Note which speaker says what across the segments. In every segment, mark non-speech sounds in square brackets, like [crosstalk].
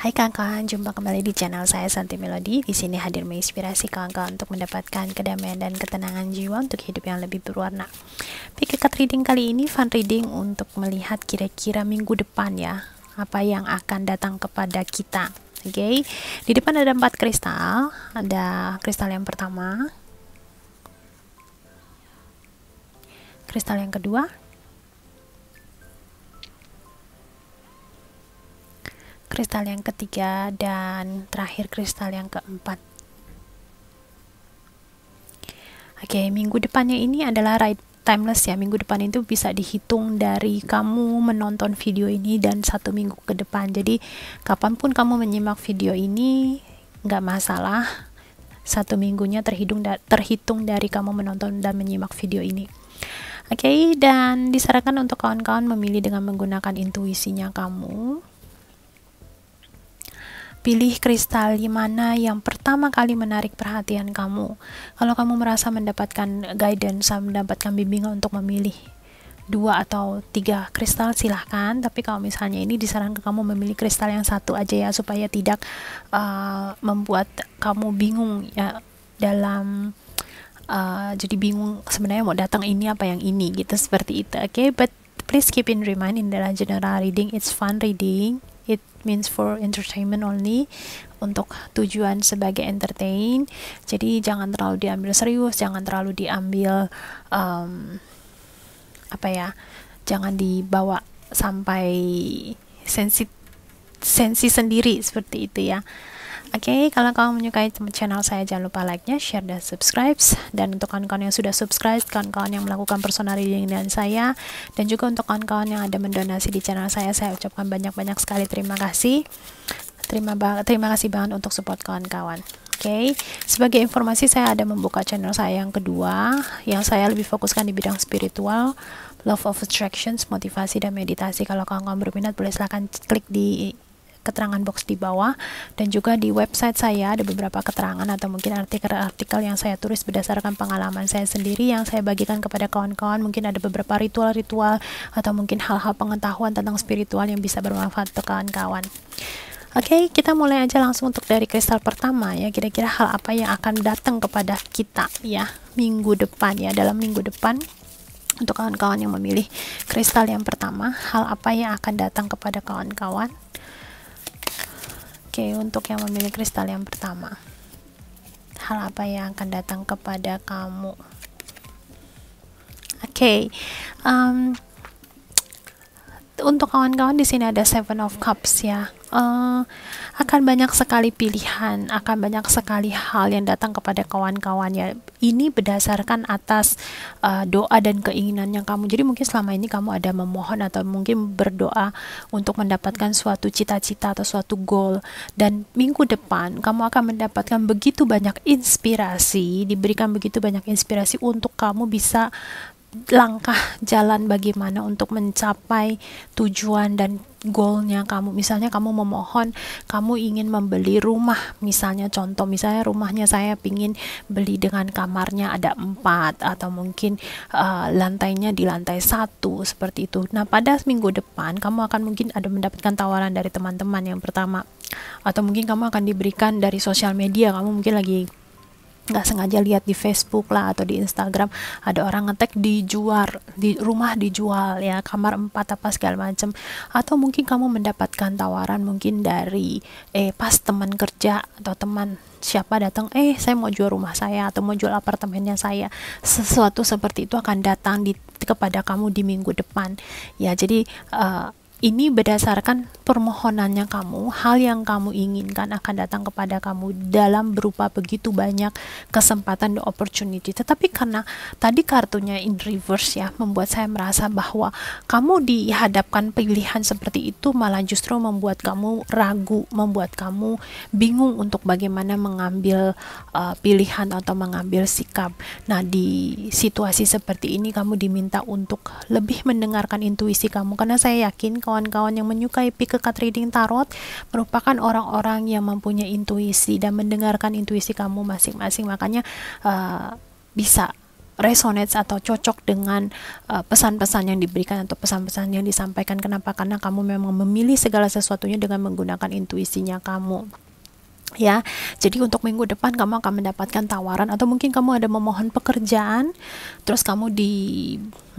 Speaker 1: Hai kawan-kawan, jumpa kembali di channel saya Santi Melody. Di sini hadir menginspirasi kawan-kawan untuk mendapatkan kedamaian dan ketenangan jiwa untuk hidup yang lebih berwarna. card reading kali ini fun reading untuk melihat kira-kira minggu depan ya, apa yang akan datang kepada kita. Oke, okay? di depan ada empat kristal. Ada kristal yang pertama, kristal yang kedua, kristal yang ketiga dan terakhir kristal yang keempat Oke, okay, minggu depannya ini adalah right timeless ya. Minggu depan itu bisa dihitung dari kamu menonton video ini dan satu minggu ke depan. Jadi, kapanpun kamu menyimak video ini, nggak masalah. Satu minggunya terhitung, da terhitung dari kamu menonton dan menyimak video ini. Oke, okay, dan disarankan untuk kawan-kawan memilih dengan menggunakan intuisinya kamu Pilih kristal di mana yang pertama kali menarik perhatian kamu. Kalau kamu merasa mendapatkan guidance, mendapatkan bimbingan untuk memilih dua atau tiga kristal silahkan tapi kalau misalnya ini disarankan kamu memilih kristal yang satu aja ya supaya tidak uh, membuat kamu bingung ya dalam uh, jadi bingung sebenarnya mau datang ini apa yang ini gitu seperti itu oke okay? but please keep in mind in the general reading it's fun reading means for entertainment only untuk tujuan sebagai entertain jadi jangan terlalu diambil serius jangan terlalu diambil um, apa ya jangan dibawa sampai sensi sensi sendiri seperti itu ya Oke, okay, kalau kamu menyukai channel saya, jangan lupa like-nya, share, dan subscribe. Dan untuk kawan-kawan yang sudah subscribe, kawan-kawan yang melakukan personal reading dengan saya, dan juga untuk kawan-kawan yang ada mendonasi di channel saya, saya ucapkan banyak-banyak sekali terima kasih. Terima, terima kasih banget untuk support kawan-kawan. Oke, okay. sebagai informasi saya ada membuka channel saya yang kedua, yang saya lebih fokuskan di bidang spiritual, love of attractions, motivasi dan meditasi. Kalau kawan-kawan berminat boleh silahkan klik di keterangan box di bawah dan juga di website saya ada beberapa keterangan atau mungkin artikel-artikel yang saya tulis berdasarkan pengalaman saya sendiri yang saya bagikan kepada kawan-kawan mungkin ada beberapa ritual-ritual atau mungkin hal-hal pengetahuan tentang spiritual yang bisa bermanfaat untuk kawan-kawan Oke, okay, kita mulai aja langsung untuk dari kristal pertama ya. Kira-kira hal apa yang akan datang kepada kita ya minggu depan ya dalam minggu depan untuk kawan-kawan yang memilih kristal yang pertama, hal apa yang akan datang kepada kawan-kawan? Oke, untuk yang memilih kristal yang pertama, hal apa yang akan datang kepada kamu? Oke, okay. um, untuk kawan-kawan di sini ada Seven of Cups ya. Uh, akan banyak sekali pilihan, akan banyak sekali hal yang datang kepada kawan-kawan ya. Ini berdasarkan atas uh, doa dan keinginan yang kamu. Jadi mungkin selama ini kamu ada memohon atau mungkin berdoa untuk mendapatkan suatu cita-cita atau suatu goal dan minggu depan kamu akan mendapatkan begitu banyak inspirasi, diberikan begitu banyak inspirasi untuk kamu bisa langkah jalan bagaimana untuk mencapai tujuan dan goalnya kamu misalnya kamu memohon kamu ingin membeli rumah misalnya contoh misalnya rumahnya saya ingin beli dengan kamarnya ada empat atau mungkin uh, lantainya di lantai satu seperti itu nah pada minggu depan kamu akan mungkin ada mendapatkan tawaran dari teman-teman yang pertama atau mungkin kamu akan diberikan dari sosial media kamu mungkin lagi nggak sengaja lihat di Facebook lah atau di Instagram ada orang ngetek dijual di rumah dijual ya kamar empat apa segala macam atau mungkin kamu mendapatkan tawaran mungkin dari eh pas teman kerja atau teman siapa datang eh saya mau jual rumah saya atau mau jual apartemennya saya sesuatu seperti itu akan datang di kepada kamu di minggu depan ya jadi uh, ini berdasarkan permohonannya kamu, hal yang kamu inginkan akan datang kepada kamu dalam berupa begitu banyak kesempatan the opportunity. Tetapi karena tadi kartunya in reverse ya, membuat saya merasa bahwa kamu dihadapkan pilihan seperti itu malah justru membuat kamu ragu, membuat kamu bingung untuk bagaimana mengambil uh, pilihan atau mengambil sikap. Nah, di situasi seperti ini kamu diminta untuk lebih mendengarkan intuisi kamu karena saya yakin kawan-kawan yang menyukai pikekat reading tarot merupakan orang-orang yang mempunyai intuisi dan mendengarkan intuisi kamu masing-masing makanya uh, bisa resonates atau cocok dengan eh, pesan-pesan uh, yang diberikan atau pesan-pesan yang disampaikan kenapa karena kamu memang memilih segala sesuatunya dengan menggunakan intuisinya kamu ya. Jadi untuk minggu depan kamu akan mendapatkan tawaran atau mungkin kamu ada memohon pekerjaan, terus kamu di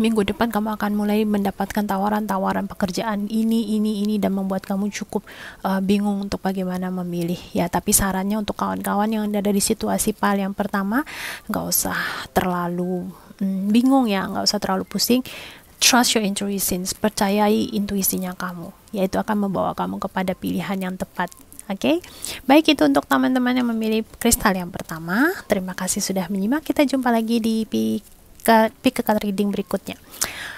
Speaker 1: minggu depan kamu akan mulai mendapatkan tawaran-tawaran pekerjaan ini ini ini dan membuat kamu cukup uh, bingung untuk bagaimana memilih ya. Tapi sarannya untuk kawan-kawan yang ada di situasi pal yang pertama, nggak usah terlalu hmm, bingung ya, nggak usah terlalu pusing trust your intuition, percayai intuisinya kamu, yaitu akan membawa kamu kepada pilihan yang tepat. Oke, okay? baik itu untuk teman-teman yang memilih kristal yang pertama. Terima kasih sudah menyimak. Kita jumpa lagi di pick reading berikutnya.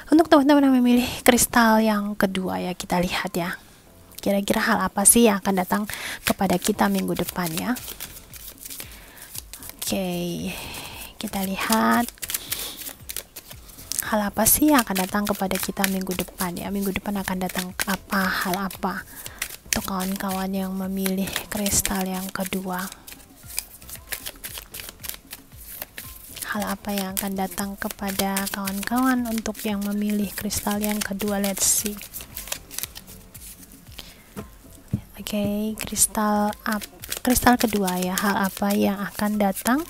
Speaker 1: Untuk teman-teman yang memilih kristal yang kedua ya kita lihat ya. Kira-kira hal apa sih yang akan datang kepada kita minggu depan ya? Oke, okay. kita lihat hal apa sih yang akan datang kepada kita minggu depan ya. Minggu depan akan datang apa hal apa? untuk kawan-kawan yang memilih kristal yang kedua hal apa yang akan datang kepada kawan-kawan untuk yang memilih kristal yang kedua let's see oke okay, kristal up kristal kedua ya hal apa yang akan datang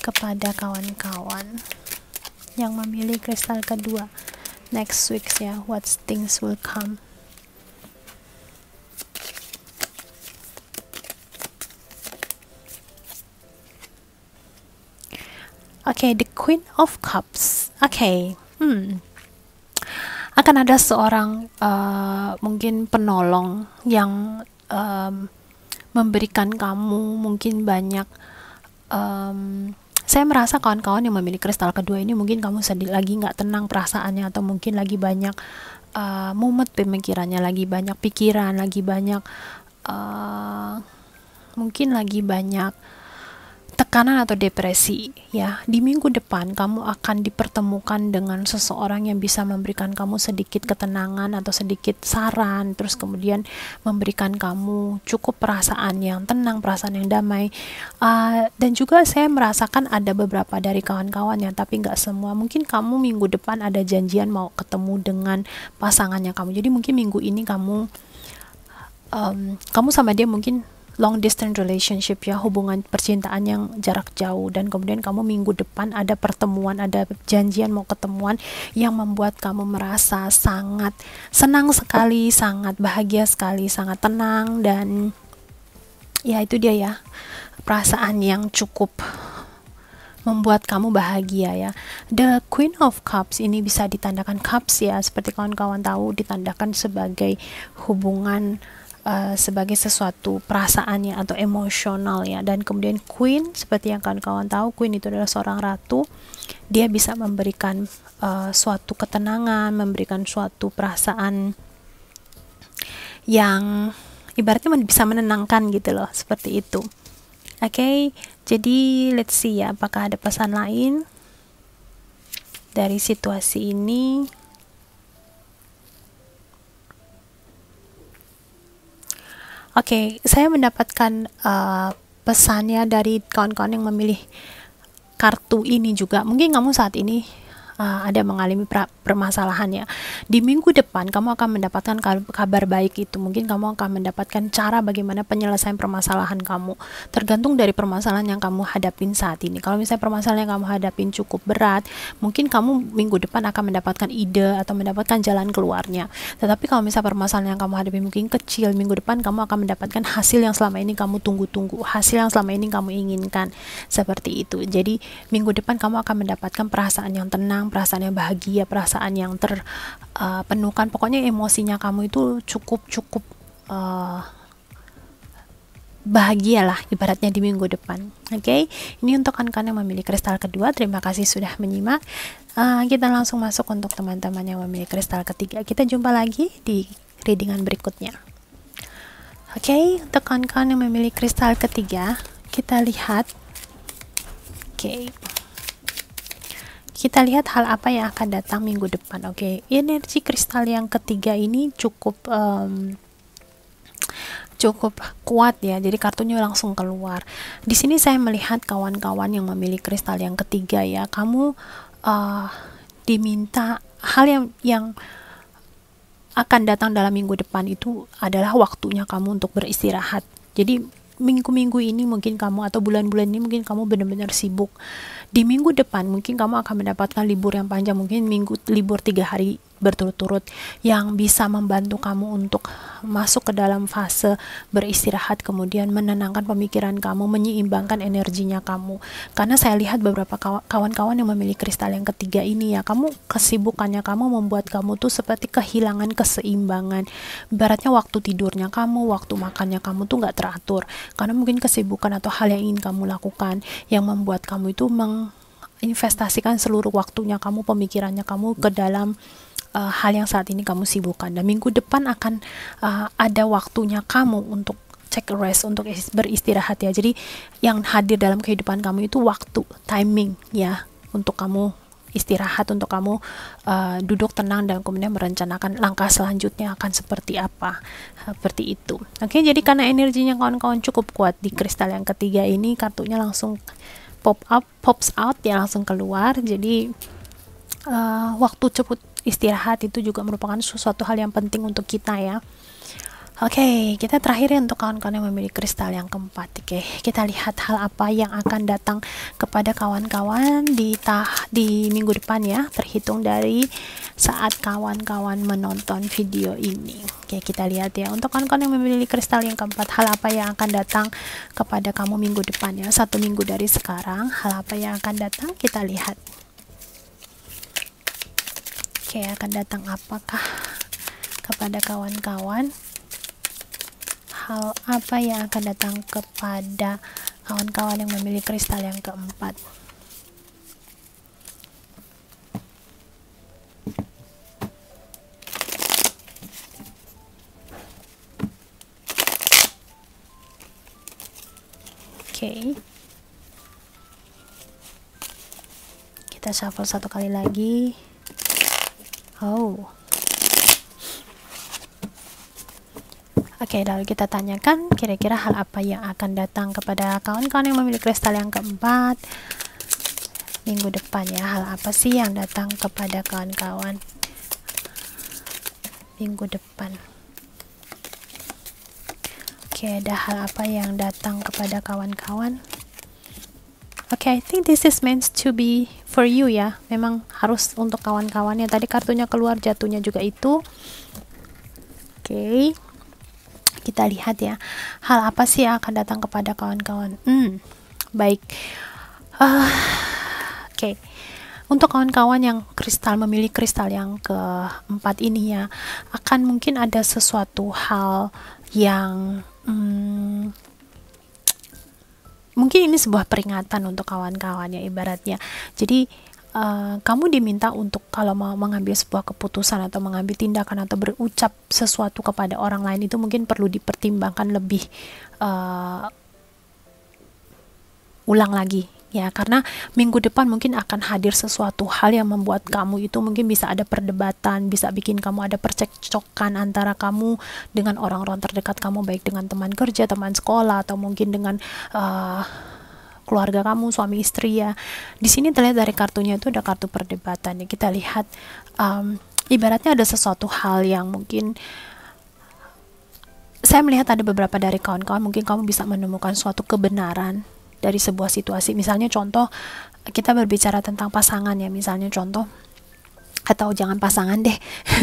Speaker 1: kepada kawan-kawan yang memilih kristal kedua next week ya what things will come okay, the Queen of Cups. Oke, okay. hmm. akan ada seorang uh, mungkin penolong yang um, memberikan kamu mungkin banyak. Um, saya merasa kawan-kawan yang memiliki kristal kedua ini mungkin kamu sedih lagi nggak tenang perasaannya atau mungkin lagi banyak uh, mumet pemikirannya, lagi banyak pikiran, lagi banyak uh, mungkin lagi banyak tekanan atau depresi ya di minggu depan kamu akan dipertemukan dengan seseorang yang bisa memberikan kamu sedikit ketenangan atau sedikit saran terus kemudian memberikan kamu cukup perasaan yang tenang perasaan yang damai uh, dan juga saya merasakan ada beberapa dari kawan-kawannya tapi nggak semua mungkin kamu minggu depan ada janjian mau ketemu dengan pasangannya kamu jadi mungkin minggu ini kamu um, kamu sama dia mungkin long distance relationship ya hubungan percintaan yang jarak jauh dan kemudian kamu minggu depan ada pertemuan ada janjian mau ketemuan yang membuat kamu merasa sangat senang sekali sangat bahagia sekali sangat tenang dan ya itu dia ya perasaan yang cukup membuat kamu bahagia ya. The Queen of Cups ini bisa ditandakan cups ya, seperti kawan-kawan tahu ditandakan sebagai hubungan Eh, sebagai sesuatu perasaannya atau emosional ya dan kemudian queen seperti yang kawan-kawan tahu queen itu adalah seorang ratu dia bisa memberikan uh, suatu ketenangan memberikan suatu perasaan yang ibaratnya bisa menenangkan gitu loh seperti itu oke okay, jadi let's see ya apakah ada pesan lain dari situasi ini okay, saya mendapatkan uh, pesannya dari kawan-kawan yang memilih kartu ini juga. Mungkin kamu saat ini uh, ada mengalami permasalahan ya di minggu depan kamu akan mendapatkan kabar baik itu mungkin kamu akan mendapatkan cara bagaimana penyelesaian permasalahan kamu tergantung dari permasalahan yang kamu hadapin saat ini kalau misalnya permasalahan yang kamu hadapin cukup berat mungkin kamu minggu depan akan mendapatkan ide atau mendapatkan jalan keluarnya tetapi kalau misalnya permasalahan yang kamu hadapi mungkin kecil minggu depan kamu akan mendapatkan hasil yang selama ini kamu tunggu-tunggu hasil yang selama ini kamu inginkan seperti itu jadi minggu depan kamu akan mendapatkan perasaan yang tenang perasaan yang bahagia, perasaan yang terpenuhkan. Eh, uh, Pokoknya emosinya kamu itu cukup cukup uh, eh, bahagialah ibaratnya di minggu depan. Oke, okay? ini untuk kan yang memilih kristal kedua. Terima kasih sudah menyimak. Uh, kita langsung masuk untuk teman-teman yang memilih kristal ketiga. Kita jumpa lagi di readingan berikutnya. Oke, okay, untuk kawan-kawan yang memilih kristal ketiga, kita lihat. Oke. Okay kita lihat hal apa yang akan datang minggu depan oke okay? energi kristal yang ketiga ini cukup um, cukup kuat ya jadi kartunya langsung keluar di sini saya melihat kawan-kawan yang memilih kristal yang ketiga ya kamu uh, diminta hal yang yang akan datang dalam minggu depan itu adalah waktunya kamu untuk beristirahat jadi minggu-minggu ini mungkin kamu atau bulan-bulan ini mungkin kamu benar-benar sibuk. Di minggu depan mungkin kamu akan mendapatkan libur yang panjang, mungkin minggu libur tiga hari berturut-turut yang bisa membantu kamu untuk masuk ke dalam fase beristirahat kemudian menenangkan pemikiran kamu menyeimbangkan energinya kamu karena saya lihat beberapa kawan-kawan yang memilih kristal yang ketiga ini ya kamu kesibukannya kamu membuat kamu tuh seperti kehilangan keseimbangan baratnya waktu tidurnya kamu waktu makannya kamu tuh nggak teratur karena mungkin kesibukan atau hal yang ingin kamu lakukan yang membuat kamu itu menginvestasikan seluruh waktunya kamu pemikirannya kamu ke dalam uh, hal yang saat ini kamu sibukkan dan minggu depan akan uh, ada waktunya kamu untuk check rest untuk beristirahat ya. Jadi yang hadir dalam kehidupan kamu itu waktu, timing ya untuk kamu istirahat untuk kamu uh, duduk tenang dan kemudian merencanakan langkah selanjutnya akan seperti apa seperti itu oke okay, jadi karena energinya kawan-kawan cukup kuat di kristal yang ketiga ini kartunya langsung pop up pops out ya langsung keluar jadi uh, waktu cepat istirahat itu juga merupakan sesuatu hal yang penting untuk kita ya Oke, okay, kita terakhir ya untuk kawan-kawan yang memiliki kristal yang keempat. Oke, okay, kita lihat hal apa yang akan datang kepada kawan-kawan di tah di minggu depan ya, terhitung dari saat kawan-kawan menonton video ini. Oke, okay, kita lihat ya. Untuk kawan-kawan yang memiliki kristal yang keempat, hal apa yang akan datang kepada kamu minggu depan ya? Satu minggu dari sekarang, hal apa yang akan datang? Kita lihat kayak akan datang apakah kepada kawan-kawan hal apa yang akan datang kepada kawan-kawan yang memilih kristal yang keempat okay. kita shuffle satu kali lagi Oh. Oke, lalu kita tanyakan kira-kira hal apa yang akan datang kepada kawan-kawan yang memiliki kristal yang keempat minggu depan ya. Hal apa sih yang datang kepada kawan-kawan minggu depan? Oke, ada hal apa yang datang kepada kawan-kawan? okay, I think this is meant to be for you ya memang harus untuk kawan-kawannya tadi kartunya keluar jatuhnya juga itu oke okay. kita lihat ya hal apa sih yang akan datang kepada kawan-kawan hmm, baik uh, ah, oke okay untuk kawan-kawan yang kristal memilih kristal yang keempat ini ya akan mungkin ada sesuatu hal yang hmm, mungkin ini sebuah peringatan untuk kawan-kawannya ibaratnya jadi Uh, kamu diminta untuk kalau mau mengambil sebuah keputusan atau mengambil tindakan atau berucap sesuatu kepada orang lain itu mungkin perlu dipertimbangkan lebih uh, ulang lagi ya karena minggu depan mungkin akan hadir sesuatu hal yang membuat kamu itu mungkin bisa ada perdebatan bisa bikin kamu ada percekcokan antara kamu dengan orang-orang terdekat kamu baik dengan teman kerja teman sekolah atau mungkin dengan uh, keluarga kamu suami istri ya di sini terlihat dari kartunya itu ada kartu perdebatan ya kita lihat um, ibaratnya ada sesuatu hal yang mungkin saya melihat ada beberapa dari kawan-kawan mungkin kamu bisa menemukan suatu kebenaran dari sebuah situasi. Misalnya contoh kita berbicara tentang pasangan ya, misalnya contoh atau jangan pasangan deh.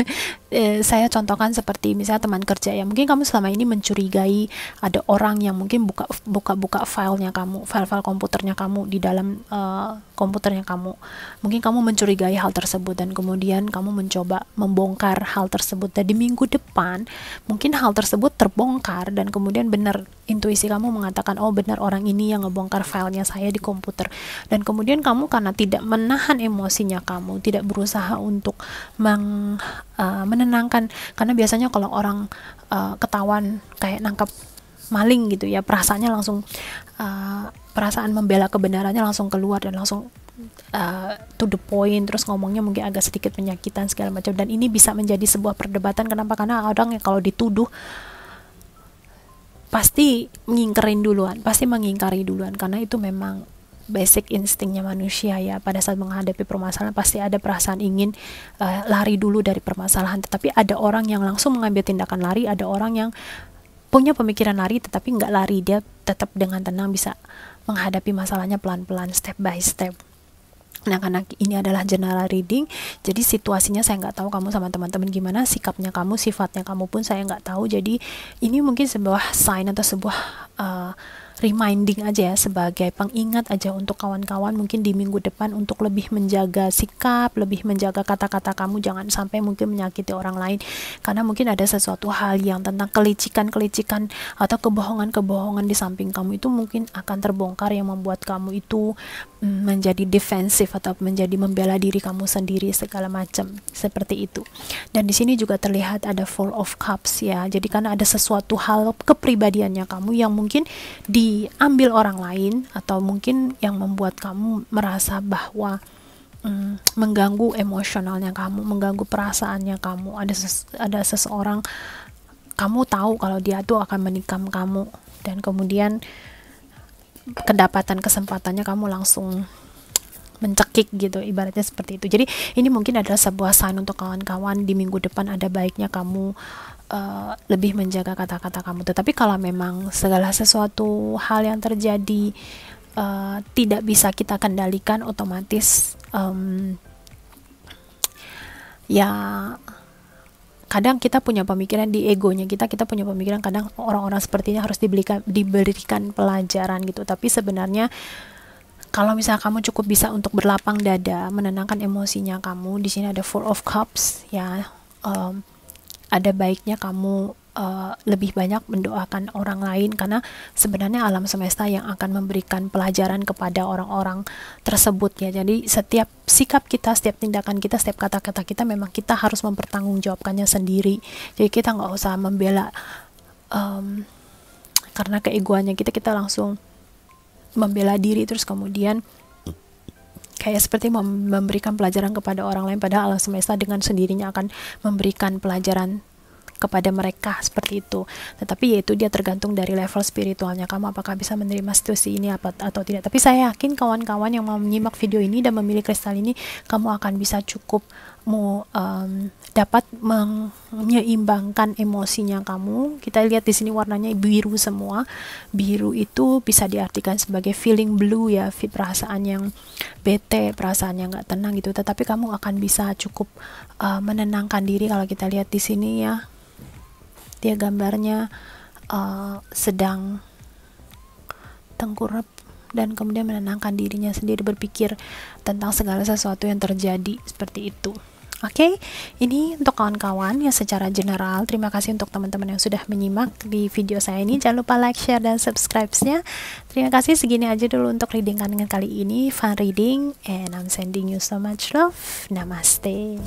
Speaker 1: [laughs] e, saya contohkan seperti misalnya teman kerja ya. Mungkin kamu selama ini mencurigai ada orang yang mungkin buka buka buka filenya kamu, file-file komputernya kamu di dalam uh, komputernya kamu. Mungkin kamu mencurigai hal tersebut dan kemudian kamu mencoba membongkar hal tersebut. Dan di minggu depan mungkin hal tersebut terbongkar dan kemudian benar intuisi kamu mengatakan oh benar orang ini yang ngebongkar filenya saya di komputer. Dan kemudian kamu karena tidak menahan emosinya kamu, tidak berusaha untuk meng, uh, menenangkan karena biasanya kalau orang uh, ketahuan kayak nangkap maling gitu ya perasaannya langsung uh, perasaan membela kebenarannya langsung keluar dan langsung uh, to the point terus ngomongnya mungkin agak sedikit penyakitan segala macam dan ini bisa menjadi sebuah perdebatan kenapa karena orang yang kalau dituduh pasti mengingkarin duluan pasti mengingkari duluan karena itu memang basic instingnya manusia ya pada saat menghadapi permasalahan pasti ada perasaan ingin uh, lari dulu dari permasalahan tetapi ada orang yang langsung mengambil tindakan lari ada orang yang punya pemikiran lari tetapi nggak lari dia tetap dengan tenang bisa menghadapi masalahnya pelan-pelan step by step Nah karena ini adalah general reading, jadi situasinya saya nggak tahu kamu sama teman-teman gimana, sikapnya kamu, sifatnya kamu pun saya nggak tahu. Jadi ini mungkin sebuah sign atau sebuah uh, reminding aja ya sebagai pengingat aja untuk kawan-kawan mungkin di minggu depan untuk lebih menjaga sikap, lebih menjaga kata-kata kamu jangan sampai mungkin menyakiti orang lain karena mungkin ada sesuatu hal yang tentang kelicikan-kelicikan atau kebohongan-kebohongan di samping kamu itu mungkin akan terbongkar yang membuat kamu itu mm, menjadi defensif atau menjadi membela diri kamu sendiri segala macam seperti itu dan di sini juga terlihat ada full of cups ya jadi karena ada sesuatu hal kepribadiannya kamu yang mungkin di diambil orang lain atau mungkin yang membuat kamu merasa bahwa mm, mengganggu emosionalnya kamu, mengganggu perasaannya kamu. Ada ses ada seseorang kamu tahu kalau dia tuh akan menikam kamu dan kemudian kedapatan kesempatannya kamu langsung mencekik gitu ibaratnya seperti itu jadi ini mungkin adalah sebuah sign untuk kawan-kawan di minggu depan ada baiknya kamu uh, lebih menjaga kata-kata kamu tetapi kalau memang segala sesuatu hal yang terjadi uh, tidak bisa kita kendalikan otomatis um, ya kadang kita punya pemikiran di egonya kita kita punya pemikiran kadang orang-orang sepertinya harus diberikan diberikan pelajaran gitu tapi sebenarnya kalau misalnya kamu cukup bisa untuk berlapang dada, menenangkan emosinya kamu, di sini ada Four of Cups ya. Um, ada baiknya kamu uh, lebih banyak mendoakan orang lain karena sebenarnya alam semesta yang akan memberikan pelajaran kepada orang-orang tersebut ya. Jadi setiap sikap kita, setiap tindakan kita, setiap kata-kata kita memang kita harus mempertanggungjawabkannya sendiri. Jadi kita nggak usah membela um, karena keegoannya kita kita langsung membela diri terus kemudian kayak seperti memberikan pelajaran kepada orang lain padahal alam semesta dengan sendirinya akan memberikan pelajaran kepada mereka seperti itu. Tetapi yaitu dia tergantung dari level spiritualnya kamu apakah bisa menerima situasi ini apa atau tidak. Tapi saya yakin kawan-kawan yang mau menyimak video ini dan memilih kristal ini kamu akan bisa cukup mau um, dapat menyeimbangkan emosinya kamu. Kita lihat di sini warnanya biru semua. Biru itu bisa diartikan sebagai feeling blue ya, perasaan yang bete, perasaan yang nggak tenang gitu. Tetapi kamu akan bisa cukup uh, menenangkan diri kalau kita lihat di sini ya dia gambarnya uh, sedang tengkurap dan kemudian menenangkan dirinya sendiri berpikir tentang segala sesuatu yang terjadi seperti itu. Oke, okay? ini untuk kawan-kawan yang secara general. Terima kasih untuk teman-teman yang sudah menyimak di video saya ini. Jangan lupa like, share, dan subscribe-nya. Terima kasih, segini aja dulu untuk reading kalian kali ini. Fun reading, and I'm sending you so much love. Namaste.